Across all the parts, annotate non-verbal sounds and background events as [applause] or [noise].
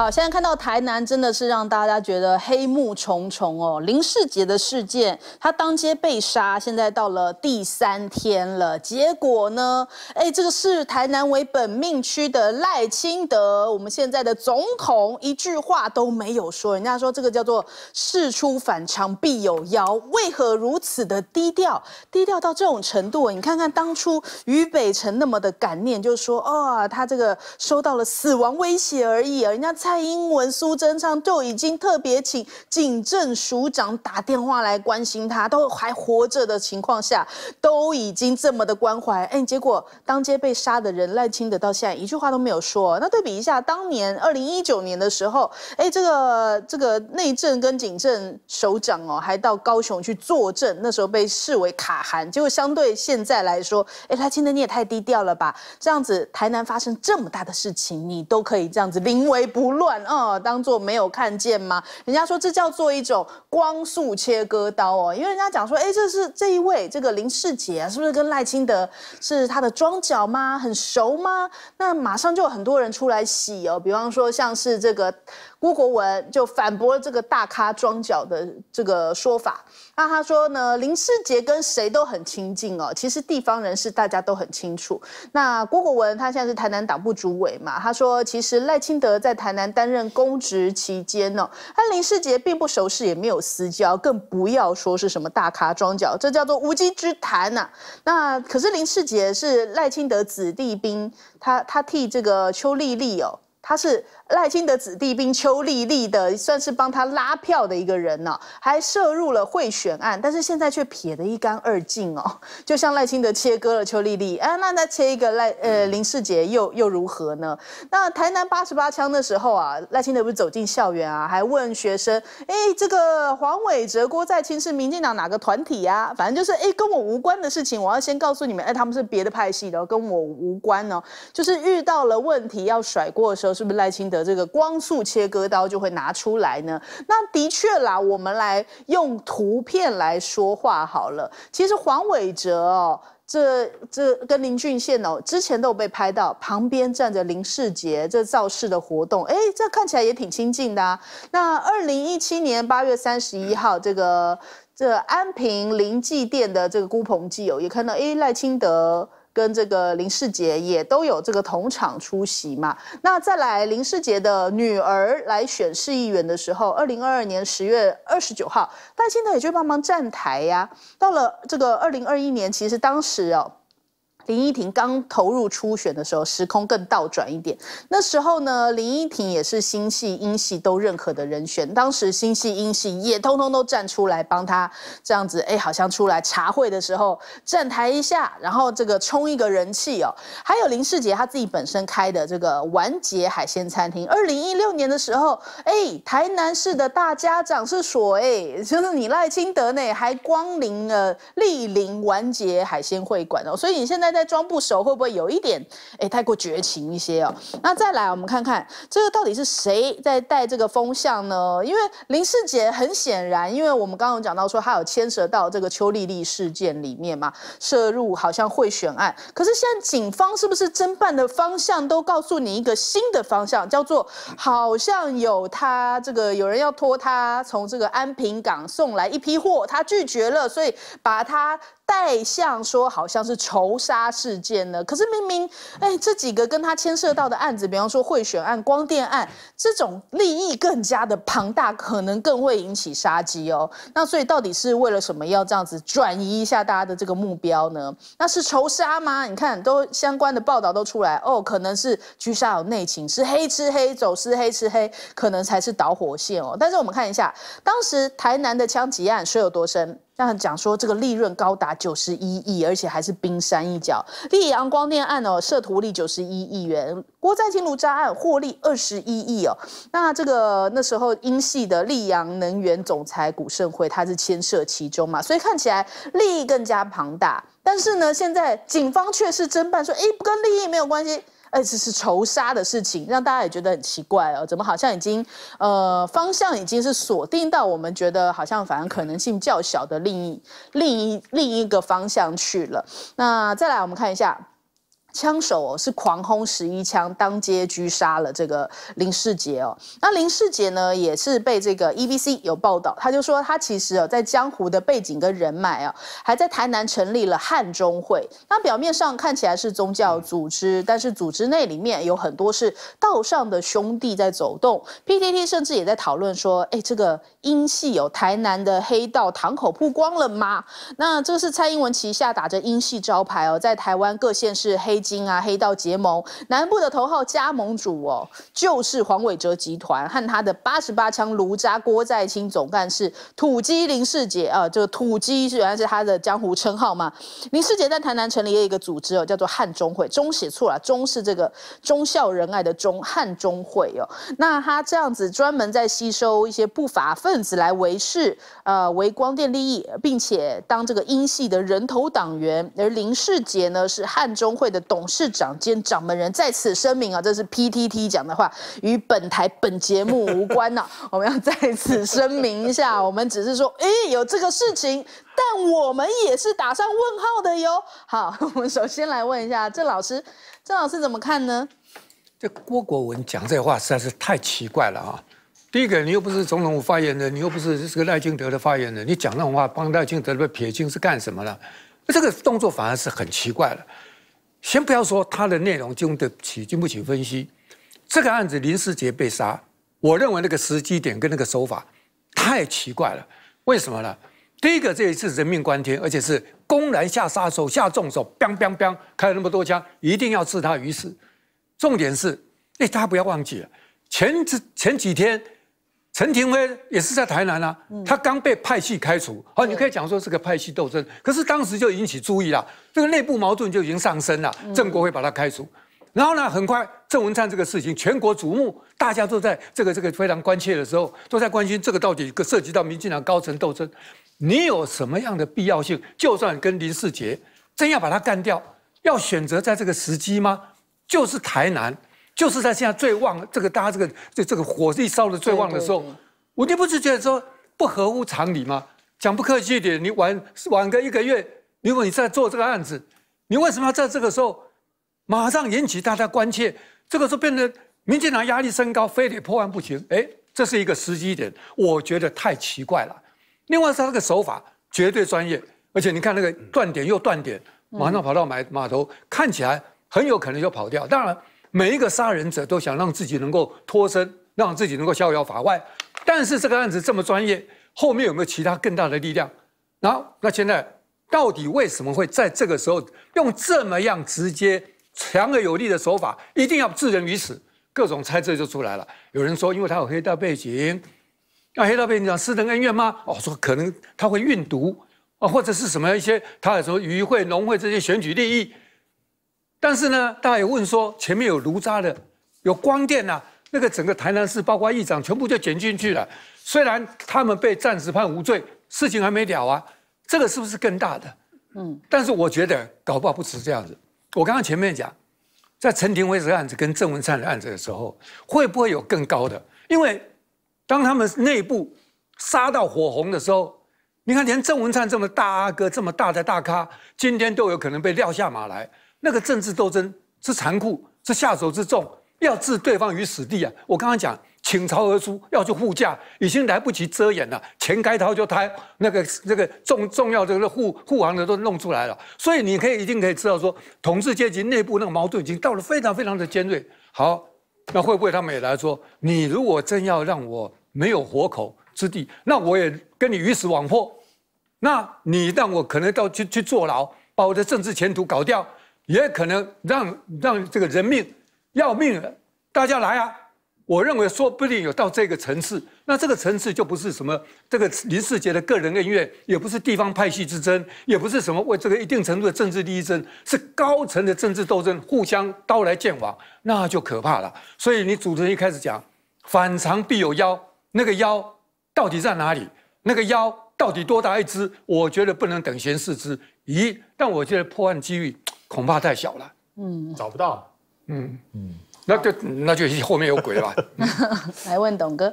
好，现在看到台南真的是让大家觉得黑幕重重哦。林世杰的事件，他当街被杀，现在到了第三天了，结果呢？哎，这个是台南为本命区的赖清德，我们现在的总统一句话都没有说。人家说这个叫做事出反常必有妖，为何如此的低调？低调到这种程度，你看看当初于北辰那么的感念，就说哦，他这个收到了死亡威胁而已啊，人家蔡英文、苏贞昌就已经特别请警政署长打电话来关心他，都还活着的情况下，都已经这么的关怀。哎，结果当街被杀的人赖清德到现在一句话都没有说。那对比一下，当年二零一九年的时候，哎，这个这个内政跟警政首长哦，还到高雄去作证，那时候被视为卡韩。结果相对现在来说，哎，赖清德你也太低调了吧？这样子，台南发生这么大的事情，你都可以这样子临危不乱。乱啊，当做没有看见吗？人家说这叫做一种光速切割刀哦，因为人家讲说，哎，这是这一位这个林世杰啊，是不是跟赖清德是他的庄脚吗？很熟吗？那马上就有很多人出来洗哦，比方说像是这个。郭国文就反驳这个大咖装脚的这个说法。那他说呢，林世杰跟谁都很亲近哦，其实地方人士大家都很清楚。那郭国文他现在是台南党部主委嘛，他说其实赖清德在台南担任公职期间哦，他林世杰并不熟识，也没有私交，更不要说是什么大咖装脚，这叫做无稽之谈呐。那可是林世杰是赖清德子弟兵，他他替这个邱丽丽哦，他是。赖清德子弟兵邱丽丽的算是帮他拉票的一个人呢，还涉入了贿选案，但是现在却撇得一干二净哦，就像赖清德切割了邱丽丽，哎，那那切一个赖呃林世杰又又如何呢？那台南八十八枪的时候啊，赖清德不是走进校园啊，还问学生，哎，这个黄伟哲、郭在清是民进党哪个团体呀？反正就是哎跟我无关的事情，我要先告诉你们，哎他们是别的派系的，跟我无关哦。就是遇到了问题要甩锅的时候，是不是赖清德？这个光速切割刀就会拿出来呢。那的确啦，我们来用图片来说话好了。其实黄伟哲哦，这这跟林俊宪哦，之前都有被拍到，旁边站着林世杰这造势的活动，哎，这看起来也挺亲近的。那二零一七年八月三十一号，这个这安平林记店的这个辜鹏记哦，也看到哎赖清德。跟这个林世杰也都有这个同场出席嘛？那再来林世杰的女儿来选市议员的时候，二零二二年十月二十九号，戴兴呢也就帮忙站台呀。到了这个二零二一年，其实当时哦。林依婷刚投入初选的时候，时空更倒转一点。那时候呢，林依婷也是新系、英系都认可的人选。当时新系、英系也通通都站出来帮他，这样子，哎，好像出来茶会的时候站台一下，然后这个冲一个人气哦。还有林世杰他自己本身开的这个完结海鲜餐厅，二零一六年的时候，哎，台南市的大家长是哎，就是你赖清德呢，还光临了莅临完结海鲜会馆哦。所以你现在在。装不熟会不会有一点哎太过绝情一些哦？那再来我们看看这个到底是谁在带这个风向呢？因为林世杰很显然，因为我们刚刚讲到说他有牵涉到这个邱丽丽事件里面嘛，涉入好像贿选案。可是现在警方是不是侦办的方向都告诉你一个新的方向，叫做好像有他这个有人要拖他从这个安平港送来一批货，他拒绝了，所以把他。带像说好像是仇杀事件呢，可是明明哎这几个跟他牵涉到的案子，比方说贿选案、光电案，这种利益更加的庞大，可能更会引起杀机哦。那所以到底是为了什么要这样子转移一下大家的这个目标呢？那是仇杀吗？你看都相关的报道都出来哦，可能是居杀有内情，是黑吃黑、走私黑吃黑，可能才是导火线哦。但是我们看一下当时台南的枪击案水有多深。那讲说这个利润高达九十一亿，而且还是冰山一角。利阳光电案哦，涉图利九十一亿元；郭在清卢渣案获利二十一亿哦。那这个那时候英系的利阳能源总裁古盛辉他是牵涉其中嘛，所以看起来利益更加庞大。但是呢，现在警方却是侦办说，哎，不跟利益没有关系。哎，这是仇杀的事情，让大家也觉得很奇怪哦。怎么好像已经，呃，方向已经是锁定到我们觉得好像反而可能性较小的另一、另一、另一个方向去了。那再来，我们看一下。枪手哦是狂轰十一枪，当街狙杀了这个林世杰哦。那林世杰呢，也是被这个 E B C 有报道，他就说他其实哦，在江湖的背景跟人脉哦，还在台南成立了汉中会。那表面上看起来是宗教组织，但是组织内里面有很多是道上的兄弟在走动。P T T 甚至也在讨论说，哎，这个英系有台南的黑道堂口曝光了吗？那这是蔡英文旗下打着英系招牌哦，在台湾各县市黑。金啊，黑道结盟，南部的头号加盟主哦，就是黄伟哲集团和他的八十八枪卢渣郭在清总干事，土鸡林世杰啊，这个土鸡是原来是他的江湖称号嘛。林世杰在台南成立了一个组织哦，叫做汉中会，中写错了，中是这个忠孝仁爱的忠，汉中会哦。那他这样子专门在吸收一些不法分子来维持呃，维光电利益，并且当这个英系的人头党员，而林世杰呢是汉中会的。董事长兼掌门人在此声明啊，这是 PTT 讲的话，与本台本节目无关呐。[laughs] 我们要在此声明一下，我们只是说，哎，有这个事情，但我们也是打上问号的哟。好，[laughs] 我们首先来问一下郑老师，郑老师怎么看呢？这郭国文讲这话实在是太奇怪了啊！第一个，你又不是总统府发言人，你又不是这个赖俊德的发言人，你讲那种话帮赖俊德撇清是干什么了？这个动作反而是很奇怪了。先不要说他的内容经得起经不起分析，这个案子林世杰被杀，我认为那个时机点跟那个手法太奇怪了。为什么呢？第一个，这一次人命关天，而且是公然下杀手、下重手，砰砰砰开了那么多枪，一定要置他于死。重点是，哎，大家不要忘记了，前次前几天。陈廷威也是在台南啊，他刚被派系开除，好，你可以讲说是个派系斗争，可是当时就引起注意了，这个内部矛盾就已经上升了。郑国会把他开除，然后呢，很快郑文灿这个事情全国瞩目，大家都在这个这个非常关切的时候，都在关心这个到底涉及到民进党高层斗争，你有什么样的必要性？就算跟林世杰真要把他干掉，要选择在这个时机吗？就是台南。就是在现在最旺，这个大家这个这这个火力烧的最旺的时候，我就不是觉得说不合乎常理吗？讲不客气一点，你晚晚个一个月，如果你在做这个案子，你为什么要在这个时候马上引起大家关切？这个时候变得民进党压力升高，非得破案不行。哎，这是一个时机点，我觉得太奇怪了。另外，是他这个手法绝对专业，而且你看那个断点又断点，马上跑到买码头，看起来很有可能就跑掉。当然。每一个杀人者都想让自己能够脱身，让自己能够逍遥法外。但是这个案子这么专业，后面有没有其他更大的力量？那那现在到底为什么会在这个时候用这么样直接、强而有力的手法，一定要置人于死？各种猜测就出来了。有人说，因为他有黑道背景，那黑道背景讲私人恩怨吗？哦，说可能他会运毒啊，或者是什么一些他有什么渔会、农会这些选举利益。但是呢，大家有问说前面有炉渣的，有光电呐，那个整个台南市包括议长全部就卷进去了。虽然他们被暂时判无罪，事情还没了啊，这个是不是更大的？嗯，但是我觉得搞不好不止这样子。我刚刚前面讲，在陈廷威这案子跟郑文灿的案子的时候，会不会有更高的？因为当他们内部杀到火红的时候，你看连郑文灿这么大阿哥这么大的大咖，今天都有可能被撂下马来。那个政治斗争是残酷，是下手之重，要置对方于死地啊！我刚刚讲，倾巢而出要去护驾，已经来不及遮掩了。钱该掏就掏，那个那个重重要的个护护航的都弄出来了，所以你可以一定可以知道说，统治阶级内部那个矛盾已经到了非常非常的尖锐。好，那会不会他们也来说，你如果真要让我没有活口之地，那我也跟你鱼死网破。那你让我可能到去去坐牢，把我的政治前途搞掉。也可能让让这个人命要命了，大家来啊！我认为说不定有到这个层次，那这个层次就不是什么这个林世杰的个人恩怨，也不是地方派系之争，也不是什么为这个一定程度的政治利益争，是高层的政治斗争，互相刀来剑往，那就可怕了。所以你主持人一开始讲反常必有妖，那个妖到底在哪里？那个妖到底多大一只？我觉得不能等闲视之。咦，但我觉得破案机遇。恐怕太小了，嗯，找不到，嗯嗯，那就那就后面有鬼了。[laughs] 来问董哥，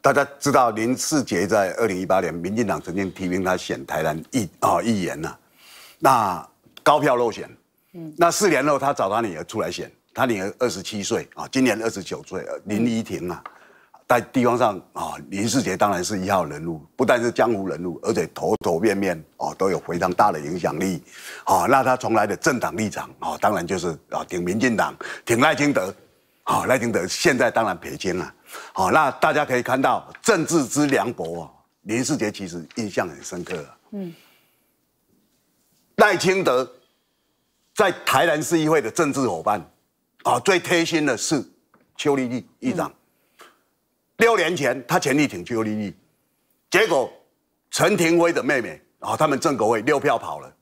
大家知道林世杰在二零一八年，民进党曾经提名他选台南议啊议员呢，那高票落选，嗯，那四年后他找他女儿出来选，他女儿二十七岁啊，今年二十九岁，林怡婷啊。在地方上啊，林世杰当然是一号人物，不但是江湖人物，而且头头面面哦都有非常大的影响力。好，那他从来的政党立场哦，当然就是啊挺民进党，挺赖清德。好，赖清德现在当然撇京了。好，那大家可以看到政治之凉薄啊，林世杰其实印象很深刻。嗯，赖清德在台南市议会的政治伙伴，啊，最贴心的是邱丽丽议长。六年前，他全力挺邱丽丽，结果陈廷辉的妹妹，啊，他们郑国伟六票跑了，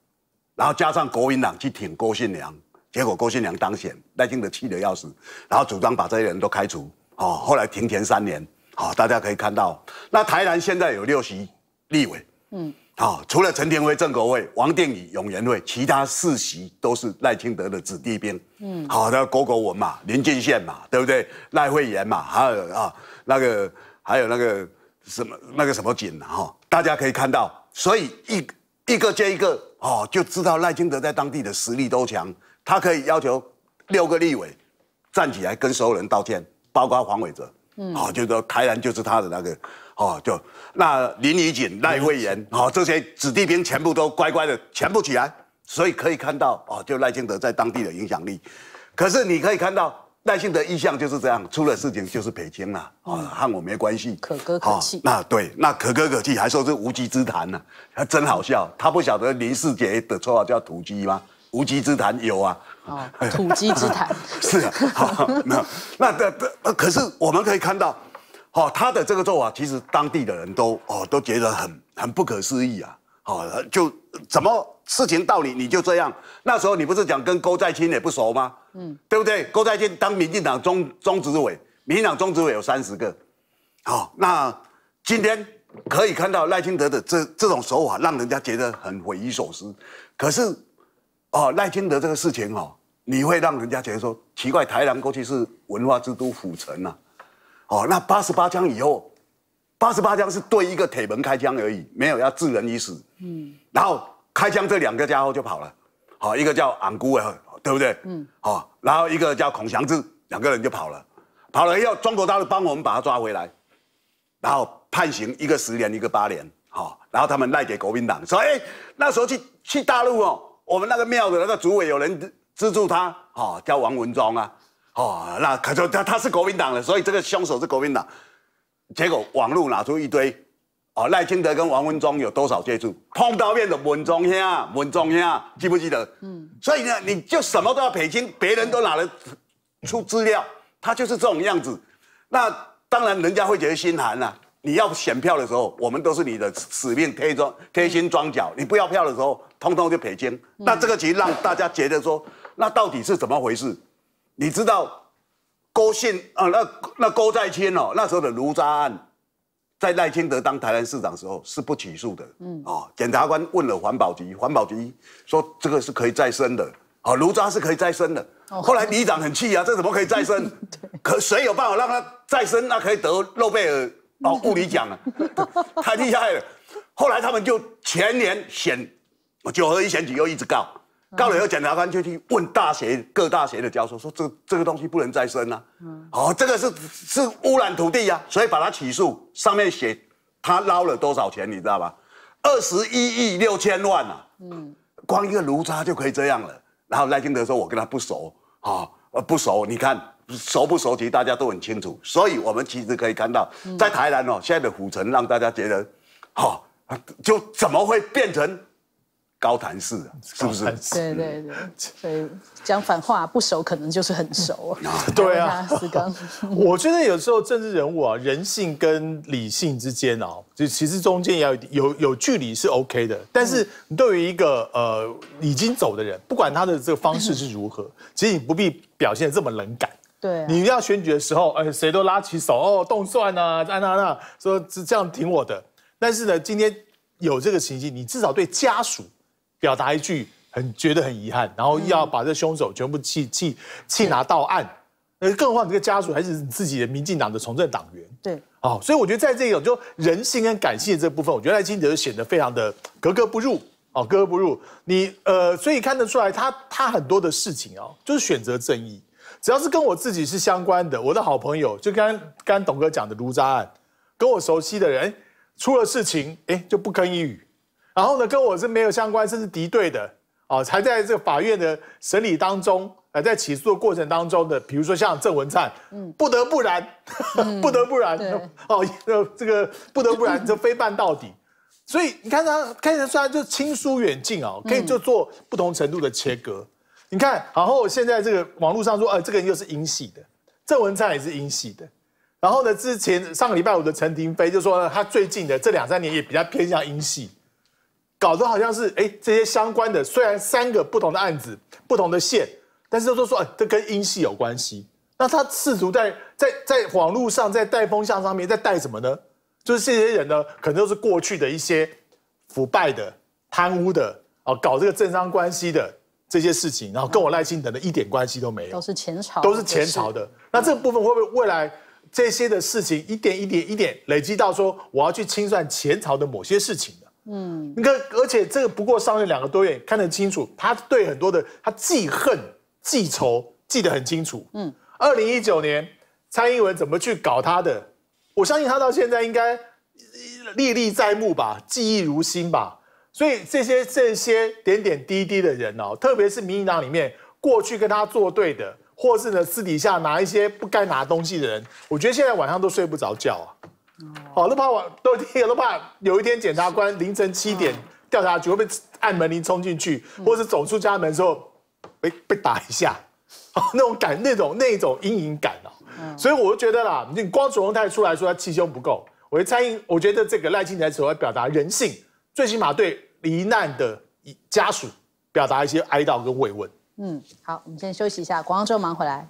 然后加上国民党去挺郭信良，结果郭信良当选，赖清德气得要死，然后主张把这些人都开除，哦，后来停填三年，啊，大家可以看到，那台南现在有六席立委，嗯，啊，除了陈廷辉、郑国伟、王定宇、永延卫，其他四席都是赖清德的子弟兵，嗯，好的，郭国文嘛，林进线嘛，对不对？赖惠妍嘛，还有啊。那个还有那个什么那个什么井哈，大家可以看到，所以一一个接一个哦，就知道赖清德在当地的实力都强，他可以要求六个立委站起来跟所有人道歉，包括黄伟哲，嗯，哦，就说台南就是他的那个，哦，就那林怡景、赖惠妍哦，这些子弟兵全部都乖乖的全部起来，所以可以看到哦，就赖清德在当地的影响力，可是你可以看到。代性的意向就是这样，出了事情就是北京了啊，和我没关系。可歌可泣，那对，那可歌可泣，还说是无稽之谈呢，真好笑。他不晓得林世杰的绰号叫土鸡吗？无稽之谈有啊，土鸡之谈 [laughs] 是啊，那那这可是我们可以看到，好，他的这个做法其实当地的人都哦，都觉得很很不可思议啊，好，就怎么。事情道理你就这样。那时候你不是讲跟郭在清也不熟吗？嗯，对不对？郭在清当民进党中中执委，民进党中执委有三十个，好，那今天可以看到赖清德的这这种手法，让人家觉得很匪夷所思。可是，哦，赖清德这个事情哦，你会让人家觉得说奇怪。台南过去是文化之都府城啊，哦，那八十八枪以后，八十八枪是对一个铁门开枪而已，没有要致人于死。嗯，然后。开枪，这两个家伙就跑了，好，一个叫昂姑啊，对不对？嗯，好，然后一个叫孔祥志，两个人就跑了，跑了要中国大陆帮我们把他抓回来，然后判刑一个十年，一个八年，好，然后他们赖给国民党，说哎，那时候去去大陆哦，我们那个庙的那个主委有人资助他，好，叫王文忠啊，好，那可就他他是国民党的，所以这个凶手是国民党，结果网络拿出一堆。哦，赖清德跟王文忠有多少接触？碰到面的文忠兄、文忠兄，记不记得？嗯，所以呢，你就什么都要赔清，别人都拿得出资料，他就是这种样子。那当然，人家会觉得心寒啊。你要选票的时候，我们都是你的使命，贴装、贴心装脚；你不要票的时候，通通就赔清。那这个其实让大家觉得说，那到底是怎么回事？你知道郭信啊？那那郭在清哦，那时候的卢渣案。在赖清德当台南市长时候是不起诉的，嗯检察官问了环保局，环保局说这个是可以再生的，啊炉渣是可以再生的。后来李长很气啊，这怎么可以再生？[laughs] 可谁有办法让它再生？那可以得诺贝尔物理奖啊，[laughs] 太厉害了。后来他们就前年选九合一选举又一直告。了以后，检察官就去问大学各大学的教授，说这这个东西不能再生了，嗯，哦，这个是是污染土地呀，所以把他起诉。上面写他捞了多少钱，你知道吧？二十一亿六千万啊，嗯，光一个炉渣就可以这样了。然后赖清德说：“我跟他不熟，啊，呃，不熟。你看熟不熟悉，大家都很清楚。所以我们其实可以看到，在台南哦，现在的虎城让大家觉得，好，就怎么会变成？高谈式，是不是？对对对，所以讲反话不熟，可能就是很熟 [laughs] 对啊，刚，[laughs] 我觉得有时候政治人物啊，人性跟理性之间啊，就其实中间要有有距离是 OK 的。但是对于一个呃已经走的人，不管他的这个方式是如何，其实你不必表现这么冷感。对，你要选举的时候，哎，谁都拉起手哦，动算呐，安娜娜说这样挺我的。但是呢，今天有这个情形，你至少对家属。表达一句很觉得很遗憾，然后要把这凶手全部弃弃弃拿到案，呃，更何况这个家属还是你自己的民进党的从政党员，对，哦，所以我觉得在这种就人性跟感性这部分，我觉得赖清德显得非常的格格不入，哦，格格不入。你呃，所以看得出来，他他很多的事情哦，就是选择正义，只要是跟我自己是相关的，我的好朋友，就刚刚董哥讲的卢渣案，跟我熟悉的人出了事情，哎，就不吭一语。然后呢，跟我是没有相关，甚至敌对的啊，才在这个法院的审理当中，呃，在起诉的过程当中的，比如说像郑文灿，不得不然，不得不然，[laughs] 哦，[laughs] 这个不得不然就非办到底。[laughs] 所以你看他起来虽然就亲疏远近啊，可以就做不同程度的切割。你看，然后现在这个网络上说，呃，这个人又是英系的，郑文灿也是英系的。然后呢，之前上个礼拜五的陈廷飞就说，他最近的这两三年也比较偏向英系。搞得好像是哎，这些相关的虽然三个不同的案子、不同的线，但是都说哎，这跟英系有关系。那他试图在在在网络上，在带风向上面，在带什么呢？就是这些人呢，可能都是过去的一些腐败的、贪污的啊，搞这个政商关系的这些事情，然后跟我赖清德的一点关系都没有，都是前朝，都是前朝的。那这个部分会不会未来这些的事情一点一点一点累积到说，我要去清算前朝的某些事情？嗯，你看，而且这个不过上面两个多月看得清楚，他对很多的他记恨、记仇，记得很清楚。嗯，二零一九年蔡英文怎么去搞他的，我相信他到现在应该历历在目吧，记忆如新吧。所以这些这些点点滴滴的人哦，特别是民进党里面过去跟他作对的，或是呢私底下拿一些不该拿东西的人，我觉得现在晚上都睡不着觉啊。好，都怕我，都了，都怕有一天检察官凌晨七点调查局会被按门铃冲进去，或是走出家门的时候，哎，被打一下，那种感，那种，那种阴影感哦。所以我就觉得啦，你光从容泰出来说他气胸不够，我觉得蔡英，我觉得这个赖清德所要表达人性，最起码对罹难的家属表达一些哀悼跟慰问。嗯，好，我们先休息一下，广告之后忙回来。